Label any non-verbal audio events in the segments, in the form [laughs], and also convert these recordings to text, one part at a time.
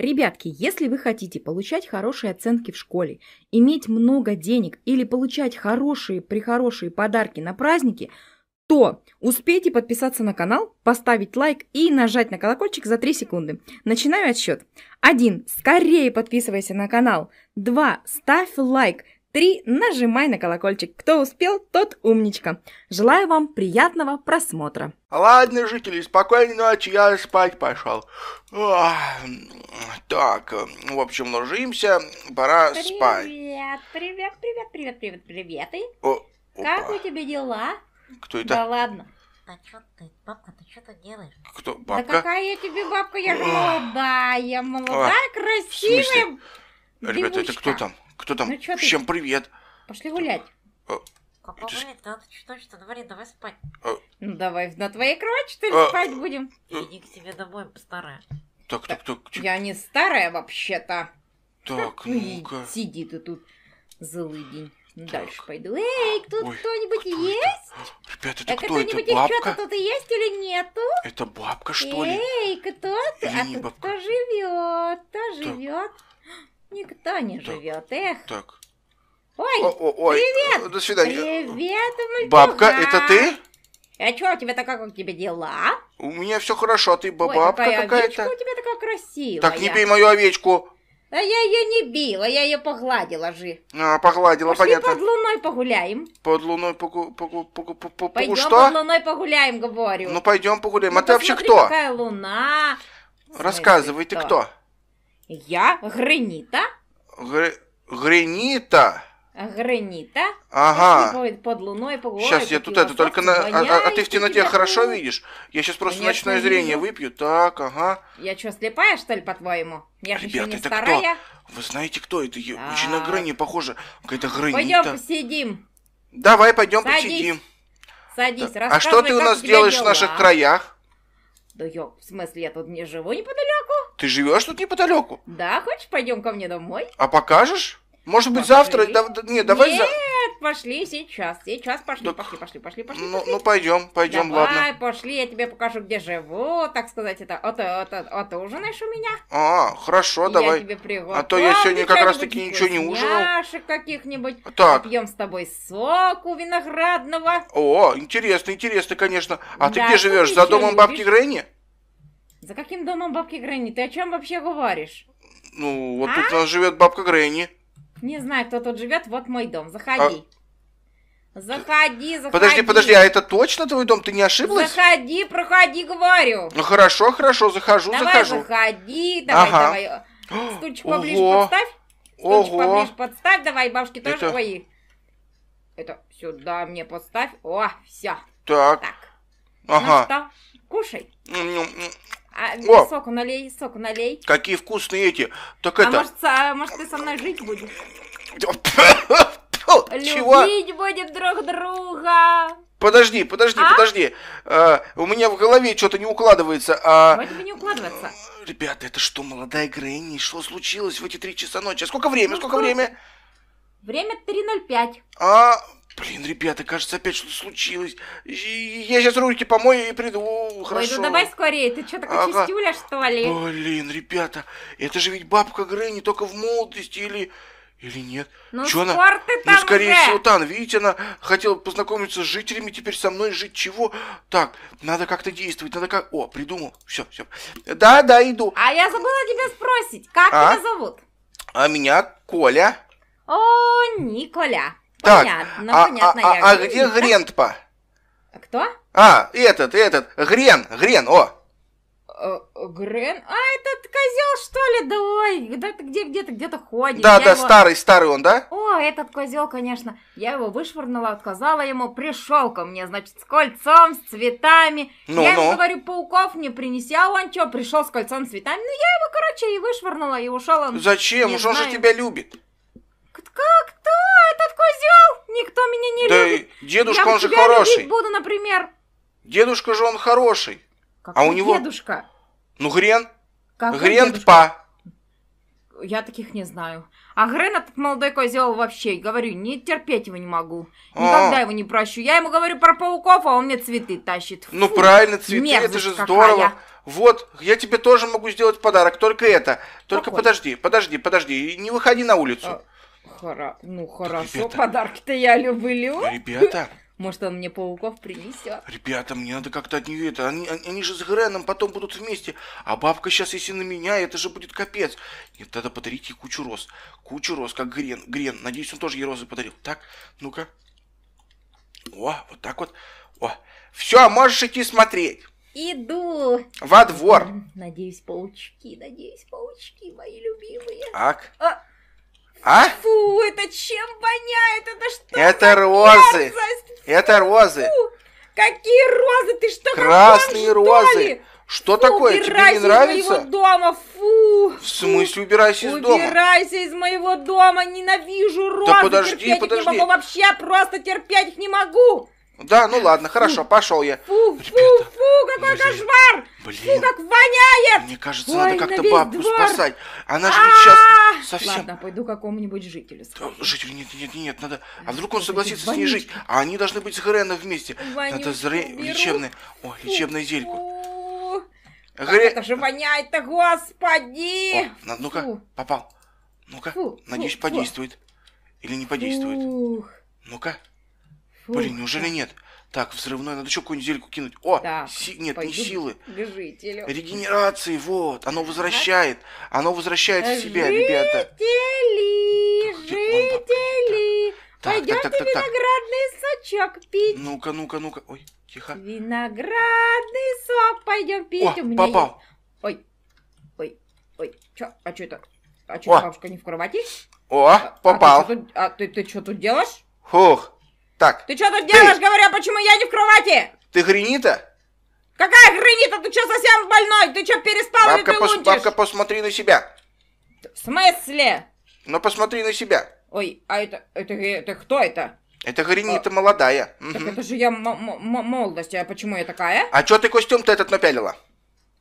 Ребятки, если вы хотите получать хорошие оценки в школе, иметь много денег или получать хорошие-прихорошие подарки на праздники, то успейте подписаться на канал, поставить лайк и нажать на колокольчик за 3 секунды. Начинаю отсчет. 1. Скорее подписывайся на канал. 2. Ставь лайк три нажимай на колокольчик. Кто успел, тот умничка. Желаю вам приятного просмотра. Ладно, жители, спокойной ночи, я спать пошел. так, в общем, ложимся, пора привет, спать. Привет, привет, привет, привет, привет, привет. О, как у тебя дела? Кто это? Да ладно. Да что ты, бабка, ты что ты делаешь? Кто, бабка? Да какая я тебе бабка, я же молодая, молодая, Ой, красивая. Ребята, это кто там? Кто там? Ну, чё ты? привет. Пошли гулять. Э, Какой ты... вылет? Надо что-то говорит, давай спать. Э, ну давай на твоей кровати что ли а... спать будем? Иди к себе домой, старая. Так, так, так. так я не старая вообще-то. Так, ну ну-ка. Сиди ты тут, злыдень. Ну, дальше так. пойду. Эй, тут кто-нибудь есть? Это? Ребята, это а кто? Это бабка? Кто-то тут есть или нету? Это бабка, что ли? Эй, а кто ты? А тут кто живет? Кто так. живет? Никто не так, живет, эх. Так. Ой, о, о, ой, привет! До свидания. Привет, мальчуга. Бабка, это ты? А чё у тебя-то как у тебя дела? У меня все хорошо, а ты ба ой, бабка какая-то. Какая у тебя такая красивая. Так не бей мою овечку. А я ее не била, я ее погладила же. А, погладила, Пошли понятно. под луной погуляем. Под луной погу... погу... погу... погу... Пойдем что? под луной погуляем, говорю. Ну, пойдем погуляем. Ну, а ты вообще кто? какая луна. Рассказывай, Смотри, ты кто? кто? Я Гренита. Гр... Гренита? Гранита. Ага. Под луной поговорит. Сейчас я тут это только на. А, а, а ты в темноте хорошо видишь? Я сейчас просто Конечно, ночное зрение вижу. выпью. Так, ага. Я что, слепая, что ли, по-твоему? Я же Ребята, еще не это старая. Кто? Вы знаете, кто это? Так. Очень на грани похоже. Какая-то гранита. Пойдем посидим. Давай, пойдем Садись. посидим. Садись, А что ты у нас делаешь дела? в наших краях? Да я, в смысле, я тут не живу неподалеку. Ты живешь тут неподалеку? Да, хочешь, пойдем ко мне домой? А покажешь? Может быть, пошли. завтра? Да, да, не, давай Нет, за... пошли сейчас. Сейчас пошли, да. Ну, пошли, пошли, пошли, пошли. Ну, пошли. ну пойдем, пойдем, давай, ладно. Давай, пошли, я тебе покажу, где живу, так сказать, это от, от, от, ужинаешь у меня. А, хорошо, я давай. Тебе приготовлю. А то я сегодня как раз таки ничего не ужинал. каких-нибудь. Так. Пьем с тобой соку виноградного. О, интересно, интересно, конечно. А да, ты где живешь? Ну, за домом любишь? бабки Гренни? За каким домом бабки Гренни? Ты о чем вообще говоришь? Ну, вот а? тут у нас живет бабка Гренни. Не знаю, кто тут живет, вот мой дом. А? Заходи. А... Заходи, заходи. Подожди, подожди, а это точно твой дом? Ты не ошиблась? Заходи, проходи, говорю. Ну хорошо, хорошо, захожу, давай, захожу. Заходи, давай, ага. давай. [gasps] Стульчик Ого. поближе подставь. Стульчик Ого. поближе подставь, давай, бабушки тоже это... твои. Это сюда мне подставь. О, все. Так. так. Ага. Ну что, кушай. А, О! соку налей, соку налей. Какие вкусные эти. Так а это... Может, а, может, ты со мной жить будешь? [laughs] Чего? Любить будем друг друга. Подожди, подожди, а? подожди. А, у меня в голове что-то не укладывается. А... Вроде бы не укладывается. Ребята, это что, молодая Грэнни? Что случилось в эти три часа ночи? А сколько ну время, ну, сколько, сколько время? Время 3.05. А, Блин, ребята, кажется, опять что-то случилось. Я сейчас руки помою и приду, хорошо. Ой, ну давай скорее, ты что, такая ага. чистюля, что ли? Блин, ребята, это же ведь бабка Грэнни только в молодости или... Или нет? Ну, Чё она? ты ну, там Ну, скорее всего, Тан, видите, она хотела познакомиться с жителями, теперь со мной жить чего? Так, надо как-то действовать, надо как... О, придумал, все, все. Да, да, иду. А я забыла тебя спросить, как а? тебя зовут? А меня Коля. О, Николя. Так, понятно, а, понятно. А, я а, а где Грентпа? Кто? А, этот, этот, Грен, Грен, о! Э, Грен? А, этот козел, что ли? Давай, где-то, где, где-то, где-то ходит. Да, я да, его... старый, старый он, да? О, этот козел, конечно. Я его вышвырнула, отказала ему, пришел ко мне, значит, с кольцом, с цветами. Ну, я ну. ему говорю, пауков не принеси, а он что, пришел с кольцом, с цветами? Ну, я его, короче, и вышвырнула, и ушел он. Зачем? Уж он же тебя любит. Как так? Да дедушка, я он же хороший. буду, например. Дедушка же он хороший. Какой а у него... дедушка? Ну, Грен. Какой Гренпа. Дедушка? Я таких не знаю. А Грен этот молодой козел вообще, говорю, не терпеть его не могу. Никогда а его не прощу. Я ему говорю про пауков, а он мне цветы тащит. Ну, Фу, ну правильно, цветы, это же здорово. Какая. Вот, я тебе тоже могу сделать подарок, только это. Только Какой? подожди, подожди, подожди, не выходи на улицу. А- Хоро... Ну, хорошо, Ребята. подарки-то я люблю. Ребята. Может, он мне пауков принесет? Ребята, мне надо как-то от нее это... Они, они же с Греном потом будут вместе. А бабка сейчас, если на меня, это же будет капец. Нет, надо подарить ей кучу роз. Кучу роз, как Грен. Грен, надеюсь, он тоже ей розы подарил. Так, ну-ка. О, вот так вот. О, все, можешь идти смотреть. Иду. Во двор. Надеюсь, паучки, надеюсь, паучки мои любимые. Так. А, а? Фу, это чем воняет? Это что? Это розы. Мерзость? Это розы. Фу, какие розы? Ты что, Красные хохлан, розы. Что ли? Что Фу, такое? Тебе не нравится? из моего дома, фу! В смысле убирайся из убирайся дома? Убирайся из моего дома, ненавижу розы, да подожди, терпеть подожди. их не могу вообще, просто терпеть их не могу! Да, ну э, ладно, хорошо, пошел я. Фу, Ребята, фу, фу, какой блин, кошмар! Блин, фу, как воняет! Мне кажется, Ой, надо как-то на бабку двор. спасать. Она же а -а -а! сейчас совсем... Ладно, пойду какому-нибудь жителю скажу. Жителю, нет, нет, нет, надо... А вдруг он согласится с ней жить? А они должны быть с Греном вместе. Надо зре... лечебное... Ой, лечебное зельку. Гре... Это же воняет-то, господи! О, ну-ка, попал. Ну-ка, надеюсь, подействует. Или не подействует. Ну-ка. Фу, Блин, неужели нет? Так, взрывной, надо еще какую-нибудь зельку кинуть. О, так, си- нет, не силы. Жителю. Регенерации, вот. Оно возвращает. Оно возвращает в себя, ребята. Жители, жители. Так, Пойдемте так, так, так, виноградный так. сочок пить. Ну-ка, ну-ка, ну-ка. Ой, тихо. Виноградный сок пойдем пить. О, У меня попал. Есть... Ой, ой, ой. Чё? А что это? А что, бабушка не в кровати? О, а, попал. А ты, а ты, ты что тут делаешь? Фух, так. Ты что тут ты... делаешь, говоря, а почему я не в кровати? Ты гранита? Какая гранита? Ты что, совсем больной? Ты что, переспал бабка или ты пос... Лунтишь? Бабка, посмотри на себя. В смысле? Ну, посмотри на себя. Ой, а это, это, это кто это? Это Горинита а, молодая. Так угу. это же я молодость, а почему я такая? А чё ты костюм-то этот напялила?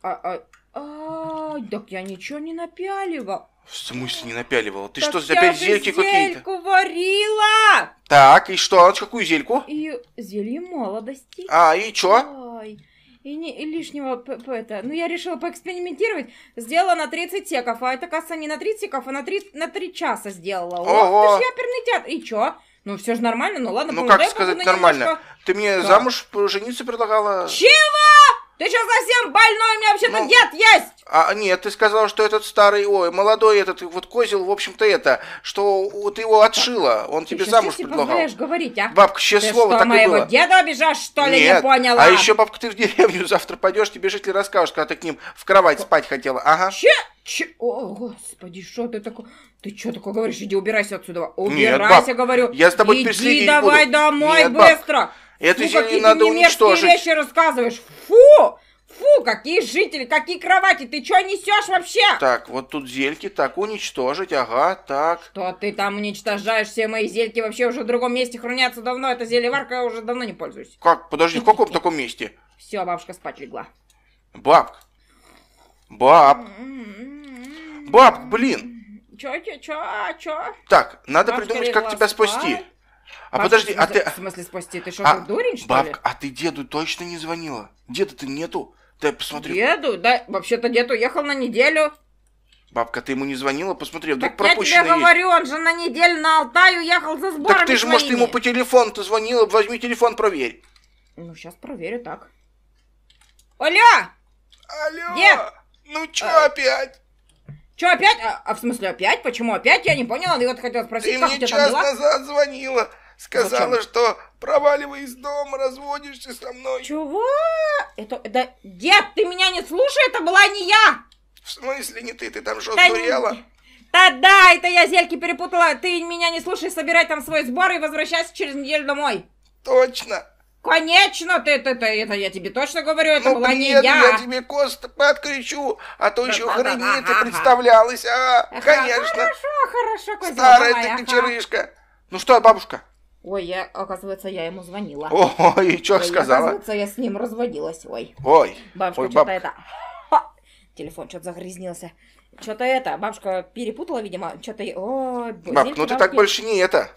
А, а, а, так я ничего не напяливал. В смысле не напяливала? Ты так что, опять зельки какие-то? зельку варила! Так, и что? А какую зельку? И зелье молодости. А, и чё? Ой, и, не, и лишнего п, п, это... Ну, я решила поэкспериментировать. Сделала на 30 секов, а это, касса не на 30 секов, а на 3, на 3 часа сделала. Ого! Ох, ты ж яперный театр. И чё? Ну, все же нормально, ну ладно. Ну, как сказать нормально? Немножко... Ты мне да. замуж жениться предлагала? Чего? Ты что, совсем больной? У меня вообще-то ну, дед есть! А, нет, ты сказал, что этот старый, ой, молодой этот вот козел, в общем-то, это, что вот его отшила, он ты тебе замуж ты типа предлагал. Ты говорить, а? Бабка, сейчас ты слово что, так моего и было. деда обижаешь, что ли, нет. не поняла? а еще, бабка, ты в деревню завтра пойдешь, тебе жители расскажут, когда ты к ним в кровать спать хотела, ага. Че? Че? О, господи, что ты такой? Ты что такое говоришь? Иди убирайся отсюда. Убирайся, Нет, баб, говорю. Я с тобой Иди давай буду. домой Нет, быстро. Баб. Это ну, какие надо уничтожить. вещи рассказываешь. Фу! Фу, какие жители, какие кровати, ты что несешь вообще? Так, вот тут зельки, так, уничтожить, ага, так. Что ты там уничтожаешь, все мои зельки вообще уже в другом месте хранятся давно, это зельеварка, я уже давно не пользуюсь. Как, подожди, в каком таком месте? Все, бабушка спать легла. Баб, баб, баб, блин. Чё, чё, чё, а чё? Так, надо бабушка придумать, как тебя спать. спасти. А Папа, подожди, а ты... В смысле спасти? Ты что, а, дурень, что бабка, ли? а ты деду точно не звонила? Деда-то нету. Дай посмотри. Деду? Да, вообще-то дед уехал на неделю. Бабка, ты ему не звонила? Посмотри, а вдруг так пропущено я тебе говорю, есть. он же на неделю на Алтай уехал за сборами Так ты же, своими. может, ему по телефону-то звонила? Возьми телефон, проверь. Ну, сейчас проверю так. Алло! Алло! Дед! Ну, чё а... опять? Че, опять? А, а в смысле опять? Почему опять? Я не поняла. Я вот хотела спросить, Ты как мне у тебя час там дела? назад звонила. Сказала, Зачем? что проваливай из дома, разводишься со мной. Чего? Это, да, дед, ты меня не слушай, это была не я. В смысле не ты? Ты там что, да Не... Да да, это я зельки перепутала. Ты меня не слушай, собирай там свой сбор и возвращайся через неделю домой. Точно. Конечно, ты, ты, ты, это я тебе точно говорю, это ну, была не я. я тебе, Коста, подкричу, а то еще хранит и представлялась, а, ага, конечно. Хорошо, хорошо, Старая давай, ты ага. кочерышка. Ну что, бабушка? Ой, я, оказывается, я ему звонила. О, и что Ой, сказала? Оказывается, я с ним разводилась, ой. Ой. Бабушка, ой, что это... Телефон что-то загрязнился. Что-то это, бабушка перепутала, видимо, что-то... Баб, ну ты так больше не это.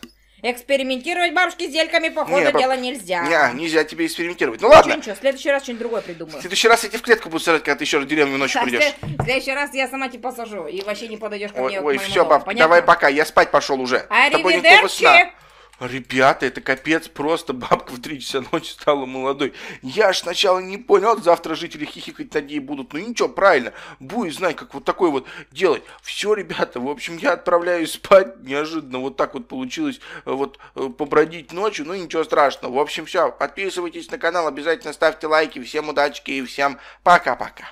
Экспериментировать бабушки с дельками, походу, баб... дело нельзя. Не, нельзя тебе экспериментировать. Ну ничего, ладно. Ничего, в следующий раз что-нибудь другое придумаю. В следующий раз я тебе в клетку буду сажать, когда ты еще раз деревню ночью да, придешь. В следующий раз я сама тебя посажу, и вообще не подойдешь ко ой, мне. Ой, все, баб, давай пока, я спать пошел уже. Аривидерчи! ребята, это капец, просто бабка в 3 часа ночи стала молодой. Я ж сначала не понял, завтра жители хихикать над ней будут. Ну ничего, правильно, будет знать, как вот такой вот делать. Все, ребята, в общем, я отправляюсь спать. Неожиданно вот так вот получилось э, вот э, побродить ночью, ну ничего страшного. В общем, все, подписывайтесь на канал, обязательно ставьте лайки. Всем удачки и всем пока-пока.